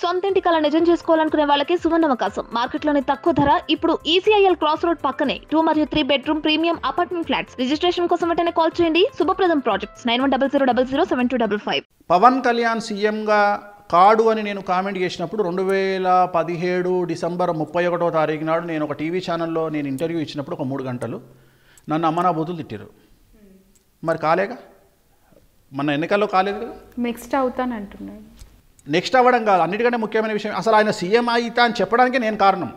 సొంతింటి కళ నిజం చేసుకోవాలనుకునే వాళ్ళకి సువర్ణ అవకాశం మార్కెట్లోని తక్కువ ధర ఇప్పుడు ఈసీఐఎల్ క్రాస్ రోడ్ పక్కనే టూ మరియు three bedroom premium apartment flats registration కోసం వెంటనే కాల్ చేయండి Shubhapradam projects nine one double zero double zero seven two double five Pawan Kalyan సీఎంగా కాడు అని నేను కామెంట్ చేసినప్పుడు రెండు వేల పదిహేడు డిసెంబర్ ముప్పై ఒకటో తారీఖు నాడు నేను ఒక టీవీ ఛానల్లో నేను ఇంటర్వ్యూ ఇచ్చినప్పుడు ఒక మూడు గంటలు నన్ను అమ్మనా బూతులు తిట్టారు మరి కాలేగా మన ఎన్నికల్లో కాలేదు కదా మిక్స్డ్ అవుతానంటున్నాడు నెక్స్ట్ అవ్వడం కాదు అన్నిటికంటే ముఖ్యమైన విషయం అసలు ఆయన సీఎం అయితా అని చెప్పడానికి నేను కారణం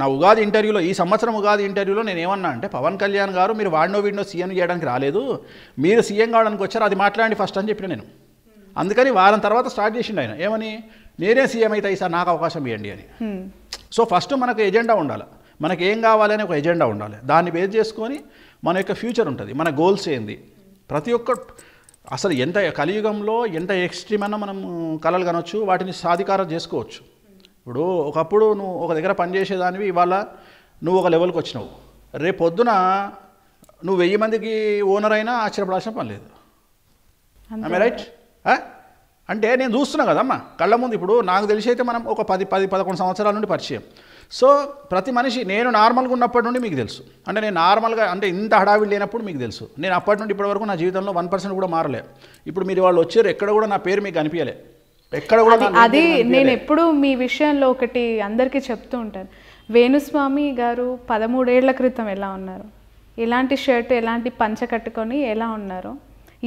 నా ఉగాది ఇంటర్వ్యూలో ఈ సంవత్సరం ఉగాది ఇంటర్వ్యూలో నేను ఏమన్నా అంటే పవన్ కళ్యాణ్ గారు మీరు వాడినో వీడినో సీఎం చేయడానికి రాలేదు మీరు సీఎం కావడానికి వచ్చారు అది మాట్లాడండి ఫస్ట్ అని చెప్పిన నేను అందుకని వారం తర్వాత స్టార్ట్ చేసిండు ఆయన ఏమని నేనే సీఎం అయితే ఈసారి నాకు అవకాశం ఇవ్వండి అని సో ఫస్ట్ మనకు ఎజెండా ఉండాలి మనకి ఏం కావాలని ఒక ఎజెండా ఉండాలి దాన్ని బేస్ చేసుకొని మన యొక్క ఫ్యూచర్ ఉంటుంది మన గోల్స్ ఏంది ప్రతి ఒక్క అసలు ఎంత కలియుగంలో ఎంత ఎక్స్ట్రీమ్ అన్న మనం కళలు కనవచ్చు వాటిని సాధికారం చేసుకోవచ్చు ఇప్పుడు ఒకప్పుడు నువ్వు ఒక దగ్గర పనిచేసేదానివి ఇవాళ నువ్వు ఒక లెవెల్కి వచ్చినావు రేపు పొద్దున నువ్వు వెయ్యి మందికి ఓనర్ అయినా ఆశ్చర్యపడాల్సిన పని లేదు రైట్ అంటే నేను చూస్తున్నా కదమ్మా కళ్ళ ముందు ఇప్పుడు నాకు తెలిసి అయితే మనం ఒక పది పది పదకొండు సంవత్సరాల నుండి పరిచయం సో ప్రతి మనిషి నేను నార్మల్గా ఉన్నప్పటి నుండి మీకు తెలుసు అంటే నేను నార్మల్గా అంటే ఇంత హడావిడి లేనప్పుడు మీకు తెలుసు నేను అప్పటి నుండి ఇప్పటి వరకు నా జీవితంలో వన్ పర్సెంట్ కూడా మారలే ఇప్పుడు మీరు వాళ్ళు వచ్చారు ఎక్కడ కూడా నా పేరు మీకు అనిపించలే ఎక్కడ కూడా అది నేను ఎప్పుడు మీ విషయంలో ఒకటి అందరికీ చెప్తూ ఉంటాను వేణుస్వామి గారు పదమూడేళ్ల క్రితం ఎలా ఉన్నారు ఎలాంటి షర్ట్ ఎలాంటి పంచ కట్టుకొని ఎలా ఉన్నారు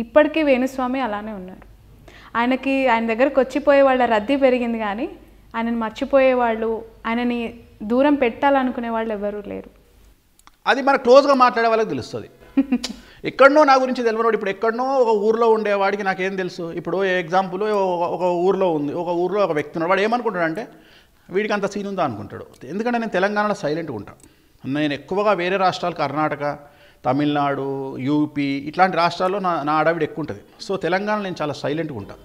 ఇప్పటికీ వేణుస్వామి అలానే ఉన్నారు ఆయనకి ఆయన దగ్గరకు వచ్చిపోయే వాళ్ళ రద్దీ పెరిగింది కానీ ఆయనను మర్చిపోయేవాళ్ళు ఆయనని దూరం పెట్టాలనుకునే వాళ్ళు ఎవరు లేరు అది మన క్లోజ్గా మాట్లాడే వాళ్ళకి తెలుస్తుంది ఎక్కడనో నా గురించి తెలియనోడు ఇప్పుడు ఎక్కడనో ఒక ఊర్లో ఉండేవాడికి నాకేం తెలుసు ఇప్పుడు ఎగ్జాంపుల్ ఒక ఊర్లో ఉంది ఒక ఊర్లో ఒక వ్యక్తి ఉన్నాడు వాడు ఏమనుకుంటాడంటే వీడికి అంత సీన్ ఉందా అనుకుంటాడు ఎందుకంటే నేను తెలంగాణలో సైలెంట్గా ఉంటాను నేను ఎక్కువగా వేరే రాష్ట్రాలు కర్ణాటక తమిళనాడు యూపీ ఇట్లాంటి రాష్ట్రాల్లో నా నా అడవిడి ఎక్కువ ఉంటుంది సో తెలంగాణలో నేను చాలా సైలెంట్గా ఉంటాను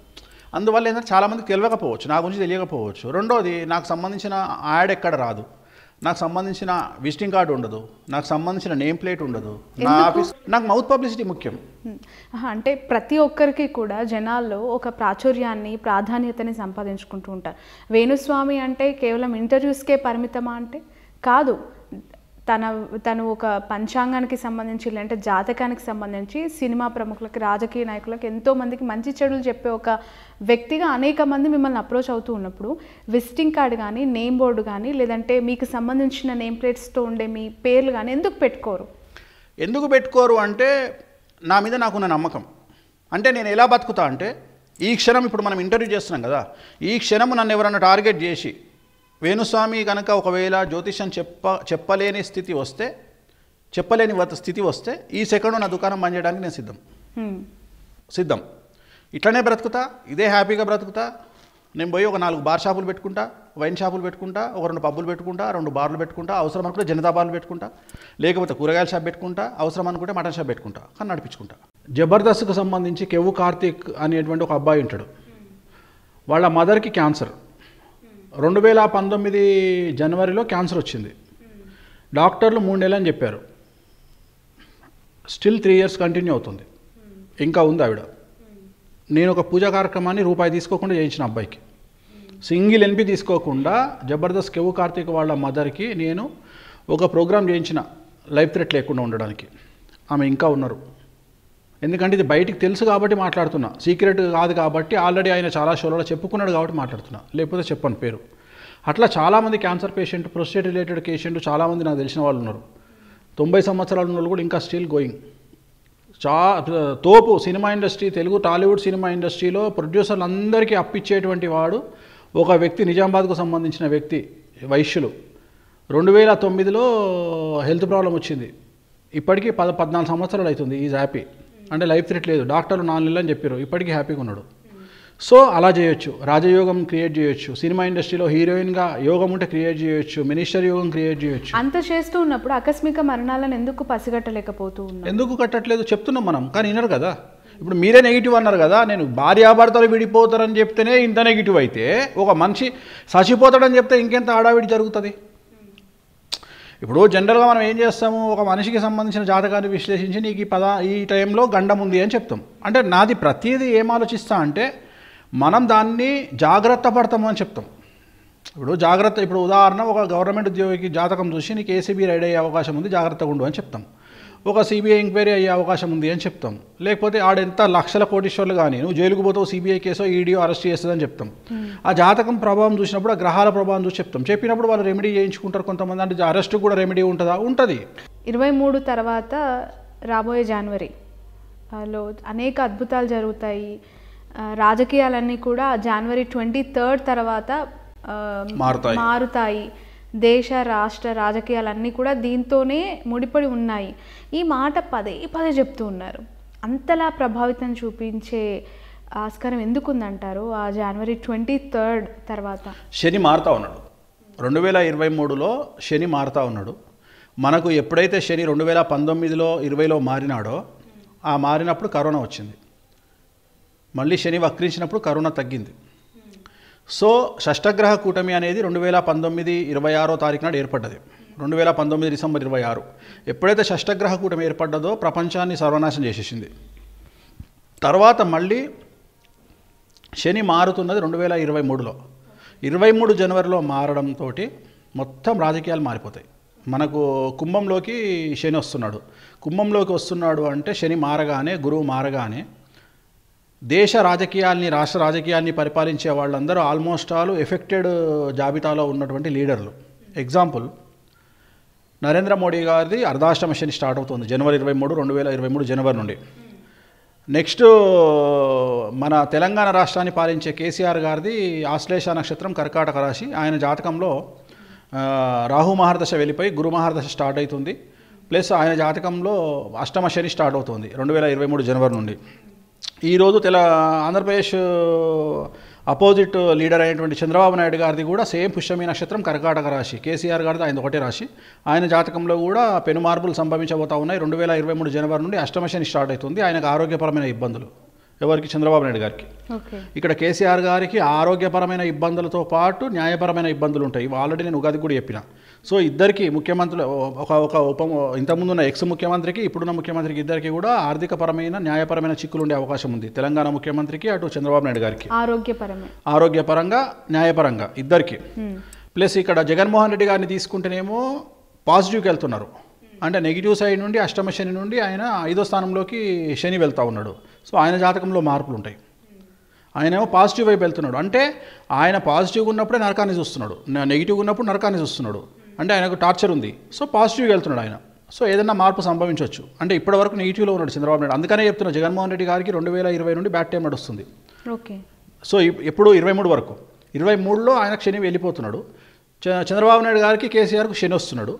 అందువల్ల ఏంటంటే చాలామందికి తెలియకపోవచ్చు నా గురించి తెలియకపోవచ్చు రెండోది నాకు సంబంధించిన యాడ్ ఎక్కడ రాదు నాకు సంబంధించిన విజిటింగ్ కార్డు ఉండదు నాకు సంబంధించిన నేమ్ ప్లేట్ ఉండదు నా ఆఫీస్ నాకు మౌత్ పబ్లిసిటీ ముఖ్యం అంటే ప్రతి ఒక్కరికి కూడా జనాల్లో ఒక ప్రాచుర్యాన్ని ప్రాధాన్యతని సంపాదించుకుంటూ ఉంటారు వేణుస్వామి అంటే కేవలం ఇంటర్వ్యూస్కే పరిమితమా అంటే కాదు తన తను ఒక పంచాంగానికి సంబంధించి లేదంటే జాతకానికి సంబంధించి సినిమా ప్రముఖులకి రాజకీయ నాయకులకు ఎంతోమందికి మంచి చెడులు చెప్పే ఒక వ్యక్తిగా అనేక మంది మిమ్మల్ని అప్రోచ్ అవుతూ ఉన్నప్పుడు విజిటింగ్ కార్డు కానీ నేమ్ బోర్డు కానీ లేదంటే మీకు సంబంధించిన నేమ్ ప్లేట్స్తో ఉండే మీ పేర్లు కానీ ఎందుకు పెట్టుకోరు ఎందుకు పెట్టుకోరు అంటే నా మీద నాకున్న నమ్మకం అంటే నేను ఎలా బతుకుతా అంటే ఈ క్షణం ఇప్పుడు మనం ఇంటర్వ్యూ చేస్తున్నాం కదా ఈ క్షణం నన్ను ఎవరన్నా టార్గెట్ చేసి వేణుస్వామి కనుక ఒకవేళ జ్యోతిష్యం చెప్ప చెప్పలేని స్థితి వస్తే చెప్పలేని స్థితి వస్తే ఈ సెకండ్ నా దుకాణం పనిచేయడానికి చేయడానికి నేను సిద్ధం సిద్ధం ఇట్లనే బ్రతుకుతా ఇదే హ్యాపీగా బ్రతుకుతా నేను పోయి ఒక నాలుగు బార్ షాపులు పెట్టుకుంటా వైన్ షాపులు పెట్టుకుంటా ఒక రెండు పబ్బులు పెట్టుకుంటా రెండు బార్లు పెట్టుకుంటా అవసరం అనుకుంటే జనతా బార్లు పెట్టుకుంటా లేకపోతే కూరగాయల షాప్ పెట్టుకుంటా అవసరం అనుకుంటే మటన్ షాప్ పెట్టుకుంటా కానీ నడిపించుకుంటా జబర్దస్త్కు సంబంధించి కెవ్వు కార్తీక్ అనేటువంటి ఒక అబ్బాయి ఉంటాడు వాళ్ళ మదర్కి క్యాన్సర్ రెండు వేల పంతొమ్మిది జనవరిలో క్యాన్సర్ వచ్చింది డాక్టర్లు మూడేళ్ళు అని చెప్పారు స్టిల్ త్రీ ఇయర్స్ కంటిన్యూ అవుతుంది ఇంకా ఉంది ఆవిడ నేను ఒక పూజా కార్యక్రమాన్ని రూపాయి తీసుకోకుండా చేయించిన అబ్బాయికి సింగిల్ ఎన్పి తీసుకోకుండా జబర్దస్త్ కెవు కార్తీక్ వాళ్ళ మదర్కి నేను ఒక ప్రోగ్రామ్ చేయించిన లైఫ్ థ్రెట్ లేకుండా ఉండడానికి ఆమె ఇంకా ఉన్నారు ఎందుకంటే ఇది బయటికి తెలుసు కాబట్టి మాట్లాడుతున్నా సీక్రెట్ కాదు కాబట్టి ఆల్రెడీ ఆయన చాలా షోలలో చెప్పుకున్నాడు కాబట్టి మాట్లాడుతున్నా లేకపోతే చెప్పను పేరు అట్లా చాలామంది cancer patient prostate related patient చాలామంది నాకు తెలిసిన వాళ్ళు ఉన్నారు తొంభై సంవత్సరాలు ఉన్న వాళ్ళు కూడా ఇంకా స్టిల్ గోయింగ్ చా తోపు cinema industry Telugu Tollywood cinema ఇండస్ట్రీలో ప్రొడ్యూసర్లు అందరికీ అప్పిచ్చేటువంటి వాడు ఒక వ్యక్తి నిజామాబాద్కు సంబంధించిన వ్యక్తి వైశ్యులు రెండు వేల తొమ్మిదిలో హెల్త్ ప్రాబ్లం వచ్చింది ఇప్పటికీ పద పద్నాలుగు సంవత్సరాలు అవుతుంది ఈజ్ హ్యాపీ అంటే లైఫ్ థ్రెట్ లేదు డాక్టర్లు నాలుగు నెలలు అని చెప్పారు ఇప్పటికీ హ్యాపీగా ఉన్నాడు సో అలా చేయొచ్చు రాజయోగం క్రియేట్ చేయొచ్చు సినిమా ఇండస్ట్రీలో హీరోయిన్ గా యోగం ఉంటే క్రియేట్ చేయొచ్చు మినిస్టర్ యోగం క్రియేట్ చేయొచ్చు అంత చేస్తూ ఉన్నప్పుడు ఆకస్మిక మరణాలను ఎందుకు పసిగట్టలేకపోతూ ఎందుకు కట్టట్లేదు చెప్తున్నాం మనం కానీ వినరు కదా ఇప్పుడు మీరే నెగిటివ్ అన్నారు కదా నేను భార్యాభర్తలు విడిపోతారని చెప్తేనే ఇంత నెగిటివ్ అయితే ఒక మనిషి చచ్చిపోతాడని చెప్తే ఇంకెంత ఆడావిడి జరుగుతుంది ఇప్పుడు జనరల్గా మనం ఏం చేస్తాము ఒక మనిషికి సంబంధించిన జాతకాన్ని విశ్లేషించి నీకు ఈ పద ఈ టైంలో గండం ఉంది అని చెప్తాం అంటే నాది ప్రతిదీ ఏం ఆలోచిస్తా అంటే మనం దాన్ని జాగ్రత్త పడతాము అని చెప్తాం ఇప్పుడు జాగ్రత్త ఇప్పుడు ఉదాహరణ ఒక గవర్నమెంట్ ఉద్యోగికి జాతకం చూసి నీకు ఏసీబీ రైడ్ అయ్యే అవకాశం ఉంది జాగ్రత్తగా ఉండు అని చెప్తాం ఒక సిబిఐ ఎంక్వైరీ అయ్యే అవకాశం ఉంది అని చెప్తాం లేకపోతే ఆడెంత లక్షల కోటీశ్వర్లు కానీ నువ్వు జైలుకు పోతావు సిబిఐ కేసో ఈడీఓ e అరెస్ట్ చేస్తుందని చెప్తాం hmm. ఆ జాతకం ప్రభావం చూసినప్పుడు ఆ గ్రహాల ప్రభావం చూసి చెప్తాం చెప్పినప్పుడు వాళ్ళు రెమెడీ చేయించుకుంటారు కొంతమంది అంటే అరెస్ట్ కూడా రెమెడీ ఉంటుందా ఉంటుంది ఇరవై మూడు తర్వాత రాబోయే జనవరి లో అనేక అద్భుతాలు జరుగుతాయి రాజకీయాలన్నీ కూడా జనవరి ట్వంటీ థర్డ్ తర్వాత మారుతాయి మారుతాయి దేశ రాష్ట్ర రాజకీయాలన్నీ కూడా దీంతోనే ముడిపడి ఉన్నాయి ఈ మాట పదే పదే చెప్తూ ఉన్నారు అంతలా ప్రభావితం చూపించే ఆస్కారం ఎందుకుందంటారు ఆ జనవరి ట్వంటీ థర్డ్ తర్వాత శని మారుతా ఉన్నాడు రెండు వేల ఇరవై మూడులో శని మారుతా ఉన్నాడు మనకు ఎప్పుడైతే శని రెండు వేల పంతొమ్మిదిలో ఇరవైలో మారినాడో ఆ మారినప్పుడు కరోనా వచ్చింది మళ్ళీ శని వక్రించినప్పుడు కరోనా తగ్గింది సో షష్టగ్రహ కూటమి అనేది రెండు వేల పంతొమ్మిది ఇరవై ఆరో తారీఖు నాడు ఏర్పడ్డది రెండు వేల పంతొమ్మిది డిసెంబర్ ఇరవై ఆరు ఎప్పుడైతే షష్టగ్రహ కూటమి ఏర్పడ్డదో ప్రపంచాన్ని సర్వనాశం చేసేసింది తర్వాత మళ్ళీ శని మారుతున్నది రెండు వేల ఇరవై మూడులో ఇరవై మూడు జనవరిలో మారడంతో మొత్తం రాజకీయాలు మారిపోతాయి మనకు కుంభంలోకి శని వస్తున్నాడు కుంభంలోకి వస్తున్నాడు అంటే శని మారగానే గురువు మారగానే దేశ రాజకీయాల్ని రాష్ట్ర రాజకీయాల్ని పరిపాలించే వాళ్ళందరూ ఆల్మోస్ట్ ఆల్ ఎఫెక్టెడ్ జాబితాలో ఉన్నటువంటి లీడర్లు ఎగ్జాంపుల్ నరేంద్ర మోడీ గారిది అర్ధాష్టమ శని స్టార్ట్ అవుతుంది జనవరి ఇరవై మూడు రెండు వేల ఇరవై మూడు జనవరి నుండి నెక్స్ట్ మన తెలంగాణ రాష్ట్రాన్ని పాలించే కేసీఆర్ గారిది ఆశ్లేష నక్షత్రం కర్కాటక రాశి ఆయన జాతకంలో రాహు మహారదశ వెళ్ళిపోయి గురు మహారదశ స్టార్ట్ అవుతుంది ప్లస్ ఆయన జాతకంలో అష్టమ శని స్టార్ట్ అవుతుంది రెండు వేల ఇరవై మూడు జనవరి నుండి ఈరోజు తెల ఆంధ్రప్రదేశ్ అపోజిట్ లీడర్ అయినటువంటి చంద్రబాబు నాయుడు గారిది కూడా సేమ్ పుష్యమి నక్షత్రం కర్కాటక రాశి కేసీఆర్ గారిది ఆయన ఒకటే రాశి ఆయన జాతకంలో కూడా పెను మార్పులు సంభవించబోతా ఉన్నాయి రెండు వేల ఇరవై మూడు జనవరి నుండి అష్టమశని స్టార్ట్ అవుతుంది ఆయనకు ఆరోగ్యపరమైన ఇబ్బందులు ఎవరికి చంద్రబాబు నాయుడు గారికి ఇక్కడ కేసీఆర్ గారికి ఆరోగ్యపరమైన ఇబ్బందులతో పాటు న్యాయపరమైన ఇబ్బందులు ఉంటాయి ఆల్రెడీ నేను ఉగాది కూడా చెప్పిన సో ఇద్దరికి ముఖ్యమంత్రులు ఒక ఒక ఉప ఇంతకుముందున్న ఎక్స్ ముఖ్యమంత్రికి ఇప్పుడున్న ముఖ్యమంత్రికి ఇద్దరికి కూడా ఆర్థికపరమైన న్యాయపరమైన చిక్కులు ఉండే అవకాశం ఉంది తెలంగాణ ముఖ్యమంత్రికి అటు చంద్రబాబు నాయుడు గారికి ఆరోగ్యపరంగా ఆరోగ్యపరంగా న్యాయపరంగా ఇద్దరికి ప్లస్ ఇక్కడ జగన్మోహన్ రెడ్డి గారిని తీసుకుంటేనేమో పాజిటివ్కి వెళ్తున్నారు అంటే నెగిటివ్ సైడ్ నుండి అష్టమ శని నుండి ఆయన ఐదో స్థానంలోకి శని వెళ్తూ ఉన్నాడు సో ఆయన జాతకంలో మార్పులు ఉంటాయి ఆయన ఏమో పాజిటివ్ వైపు వెళ్తున్నాడు అంటే ఆయన పాజిటివ్గా ఉన్నప్పుడే నరకాన్ని చూస్తున్నాడు నెగిటివ్గా ఉన్నప్పుడు నరకాన్ని చూస్తున్నాడు అంటే ఆయనకు టార్చర్ ఉంది సో పాజిటివ్గా వెళ్తున్నాడు ఆయన సో ఏదైనా మార్పు సంభవించవచ్చు అంటే ఇప్పటి వరకు నెగిటివ్లో ఉన్నాడు చంద్రబాబు నాయుడు అందుకనే చెప్తున్నా జగన్మోహన్ రెడ్డి గారికి రెండు వేల ఇరవై నుండి బ్యాట్ టైం నడుస్తుంది ఓకే సో ఎప్పుడు ఇరవై మూడు వరకు ఇరవై మూడులో ఆయన శని వెళ్ళిపోతున్నాడు చంద్రబాబు నాయుడు గారికి కేసీఆర్కు శని వస్తున్నాడు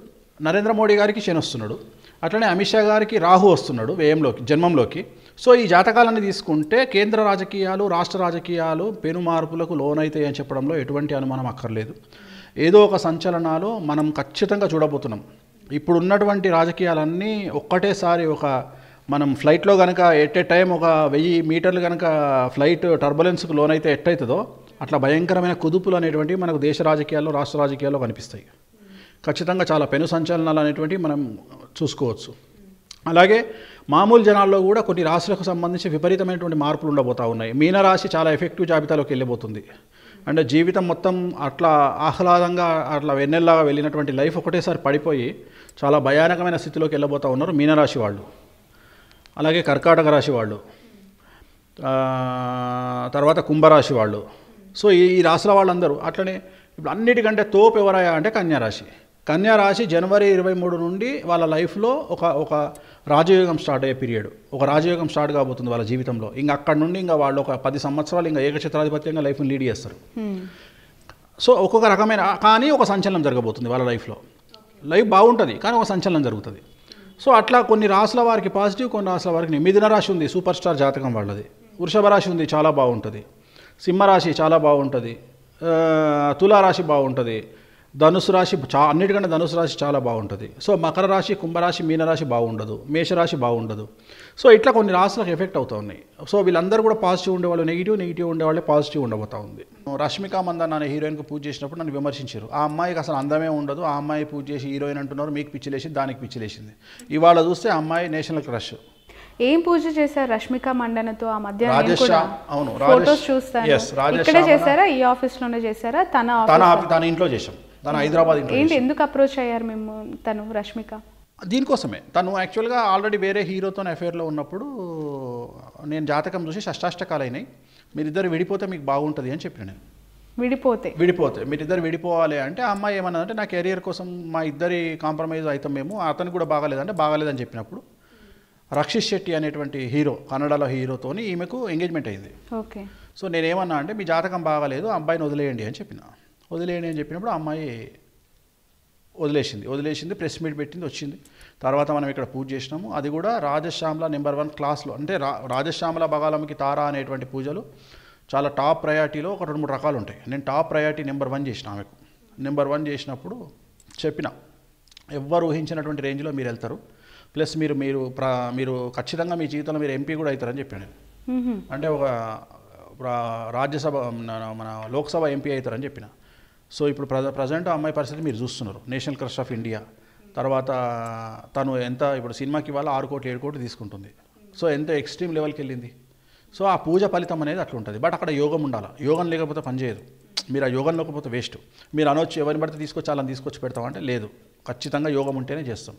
నరేంద్ర మోడీ గారికి శని వస్తున్నాడు అట్లనే అమిత్ షా గారికి రాహు వస్తున్నాడు వ్యయంలోకి జన్మంలోకి సో ఈ జాతకాలన్నీ తీసుకుంటే కేంద్ర రాజకీయాలు రాష్ట్ర రాజకీయాలు పెను మార్పులకు లోనైతాయని అని చెప్పడంలో ఎటువంటి అనుమానం అక్కర్లేదు ఏదో ఒక సంచలనాలు మనం ఖచ్చితంగా చూడబోతున్నాం ఇప్పుడున్నటువంటి రాజకీయాలన్నీ ఒక్కటేసారి ఒక మనం ఫ్లైట్లో కనుక ఎట్ ఏ టైం ఒక వెయ్యి మీటర్లు కనుక ఫ్లైట్ టర్బులెన్స్కి లోనైతే ఎట్టయితుందో అట్లా భయంకరమైన కుదుపులు అనేటువంటివి మనకు దేశ రాజకీయాల్లో రాష్ట్ర రాజకీయాల్లో కనిపిస్తాయి ఖచ్చితంగా చాలా పెను సంచలనాలు అనేటువంటివి మనం చూసుకోవచ్చు అలాగే మామూలు జనాల్లో కూడా కొన్ని రాశులకు సంబంధించి విపరీతమైనటువంటి మార్పులు ఉండబోతూ ఉన్నాయి మీనరాశి చాలా ఎఫెక్టివ్ జాబితాలోకి వెళ్ళిపోతుంది అండ్ జీవితం మొత్తం అట్లా ఆహ్లాదంగా అట్లా వెన్నెల్లాగా వెళ్ళినటువంటి లైఫ్ ఒకటేసారి పడిపోయి చాలా భయానకమైన స్థితిలోకి వెళ్ళబోతూ ఉన్నారు మీనరాశి వాళ్ళు అలాగే కర్కాటక రాశి వాళ్ళు తర్వాత కుంభరాశి వాళ్ళు సో ఈ రాశుల వాళ్ళందరూ అట్లనే ఇప్పుడు అన్నిటికంటే తోపు ఎవరాయా అంటే కన్యారాశి రాశి జనవరి ఇరవై మూడు నుండి వాళ్ళ లైఫ్లో ఒక ఒక రాజయోగం స్టార్ట్ అయ్యే పీరియడ్ ఒక రాజయోగం స్టార్ట్ కాబోతుంది వాళ్ళ జీవితంలో ఇంకా అక్కడ నుండి ఇంకా వాళ్ళు ఒక పది సంవత్సరాలు ఇంకా ఏకచిత్రాధిపత్యంగా లైఫ్ని లీడ్ చేస్తారు సో ఒక్కొక్క రకమైన కానీ ఒక సంచలనం జరగబోతుంది వాళ్ళ లైఫ్లో లైఫ్ బాగుంటుంది కానీ ఒక సంచలనం జరుగుతుంది సో అట్లా కొన్ని రాసుల వారికి పాజిటివ్ కొన్ని రాసుల వారికి మిథున రాశి ఉంది సూపర్ స్టార్ జాతకం వాళ్ళది వృషభ రాశి ఉంది చాలా బాగుంటుంది సింహరాశి చాలా బాగుంటుంది తులారాశి బాగుంటుంది ధనుసు రాశి చా అన్నిటికంటే ధనుసు రాశి చాలా బాగుంటుంది సో మకర రాశి కుంభరాశి మీనరాశి బాగుండదు మేషరాశి బాగుండదు సో ఇట్లా కొన్ని రాశులకు ఎఫెక్ట్ అవుతూ ఉన్నాయి సో వీళ్ళందరూ కూడా పాజిటివ్ ఉండేవాళ్ళు నెగిటివ్ నెగిటివ్ ఉండేవాళ్ళే పాజిటివ్ ఉండబోతా ఉంది రష్మిక మందన్ అనే హీరోయిన్కి పూజ చేసినప్పుడు నన్ను విమర్శించారు ఆ అమ్మాయికి అసలు అందమే ఉండదు ఆ అమ్మాయి పూజ చేసి హీరోయిన్ అంటున్నారు మీకు పిచ్చిలేసి దానికి పిచ్చిలేసింది ఇవాళ చూస్తే అమ్మాయి నేషనల్ క్రష్ ఏం పూజ చేశారు రష్మిక మండనతో ఆ మధ్య అవును ఫోటోస్ చూస్తాను ఇక్కడే చేశారా ఈ ఆఫీస్ లోనే చేశారా తన తన ఇంట్లో చేశాం తను హైదరాబాద్ ఏంటి ఎందుకు అప్రోచ్ అయ్యారు మేము తను రష్మిక దీనికోసమే తను యాక్చువల్గా ఆల్రెడీ వేరే హీరోతో అఫేర్లో ఉన్నప్పుడు నేను జాతకం చూసి షష్టాష్టకాలు అయినాయి మీరిద్దరు విడిపోతే మీకు బాగుంటుంది అని చెప్పిన నేను విడిపోతే విడిపోతే మీరిద్దరు విడిపోవాలి అంటే ఆ అమ్మాయి అంటే నా కెరియర్ కోసం మా ఇద్దరి కాంప్రమైజ్ అవుతాం మేము అతను కూడా బాగాలేదంటే బాగాలేదని చెప్పినప్పుడు రక్షిత్ శెట్టి అనేటువంటి హీరో కన్నడలో హీరోతోని ఈమెకు ఎంగేజ్మెంట్ అయింది ఓకే సో నేనేమన్నా అంటే మీ జాతకం బాగాలేదు అబ్బాయిని వదిలేయండి అని చెప్పిన వదిలేయండి అని చెప్పినప్పుడు ఆ అమ్మాయి వదిలేసింది వదిలేసింది ప్రెస్ మీట్ పెట్టింది వచ్చింది తర్వాత మనం ఇక్కడ పూజ చేసినాము అది కూడా రాజశ్యామల నెంబర్ వన్ క్లాస్లో అంటే రా రాజశ్యామల బగాలంకి తారా అనేటువంటి పూజలు చాలా టాప్ ప్రయారిటీలో ఒక రెండు మూడు రకాలు ఉంటాయి నేను టాప్ ప్రయారిటీ నెంబర్ వన్ చేసిన ఆమెకు నెంబర్ వన్ చేసినప్పుడు చెప్పిన ఎవ్వరు ఊహించినటువంటి రేంజ్లో మీరు వెళ్తారు ప్లస్ మీరు మీరు ప్ర మీరు ఖచ్చితంగా మీ జీవితంలో మీరు ఎంపీ కూడా అవుతారని చెప్పాను అంటే ఒక రాజ్యసభ మన లోక్సభ ఎంపీ అవుతారని చెప్పిన సో ఇప్పుడు ప్రజ ప్రజెంట్ ఆ అమ్మాయి పరిస్థితి మీరు చూస్తున్నారు నేషనల్ క్రష్ ఆఫ్ ఇండియా తర్వాత తను ఎంత ఇప్పుడు సినిమాకి ఇవాళ ఆరు కోట్లు ఏడు కోట్లు తీసుకుంటుంది సో ఎంత ఎక్స్ట్రీమ్ లెవెల్కి వెళ్ళింది సో ఆ పూజ ఫలితం అనేది అట్లా ఉంటుంది బట్ అక్కడ యోగం ఉండాలి యోగం లేకపోతే పనిచేయదు మీరు ఆ యోగం లేకపోతే వేస్ట్ మీరు అనొచ్చు ఎవరిని పడితే తీసుకొచ్చి అలా తీసుకొచ్చి పెడతామంటే లేదు ఖచ్చితంగా యోగం ఉంటేనే చేస్తాం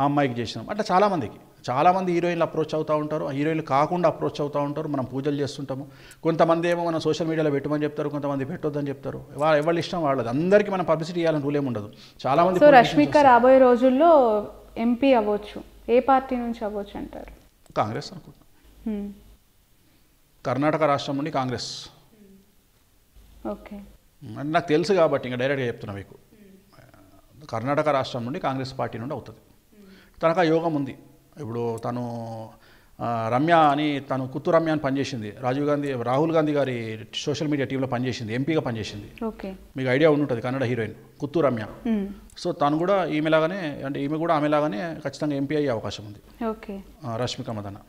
ఆ అమ్మాయికి చేసినాం అట్లా చాలామందికి చాలామంది హీరోయిన్లు అప్రోచ్ అవుతూ ఉంటారు హీరోయిన్లు కాకుండా అప్రోచ్ అవుతూ ఉంటారు మనం పూజలు చేస్తుంటాము కొంతమంది ఏమో మనం సోషల్ మీడియాలో పెట్టమని చెప్తారు కొంతమంది పెట్టొద్దని చెప్తారు వాళ్ళు ఎవరి ఇష్టం వాళ్ళది అందరికీ మనం పబ్లిసిటీ ఇవ్వాలని రూల్ ఉండదు చాలామంది రష్మిక రాబోయే రోజుల్లో ఎంపీ అవ్వచ్చు ఏ పార్టీ నుంచి అవ్వచ్చు అంటారు కాంగ్రెస్ అనుకుంటా hmm. కర్ణాటక రాష్ట్రం నుండి కాంగ్రెస్ ఓకే hmm. అంటే నాకు తెలుసు కాబట్టి ఇంకా డైరెక్ట్గా చెప్తున్నా మీకు hmm. కర్ణాటక రాష్ట్రం నుండి కాంగ్రెస్ పార్టీ నుండి అవుతుంది తనకు యోగం ఉంది ఇప్పుడు తను రమ్య అని తను కుత్తు రమ్య అని పనిచేసింది రాజీవ్ గాంధీ రాహుల్ గాంధీ గారి సోషల్ మీడియా టీంలో పనిచేసింది ఎంపీగా పనిచేసింది మీకు ఐడియా ఉంటుంది కన్నడ హీరోయిన్ కుత్తు రమ్య సో తను కూడా ఈమెలాగానే అంటే ఈమె కూడా ఆమెలాగానే ఖచ్చితంగా ఎంపీ అయ్యే అవకాశం ఉంది రష్మిక మదన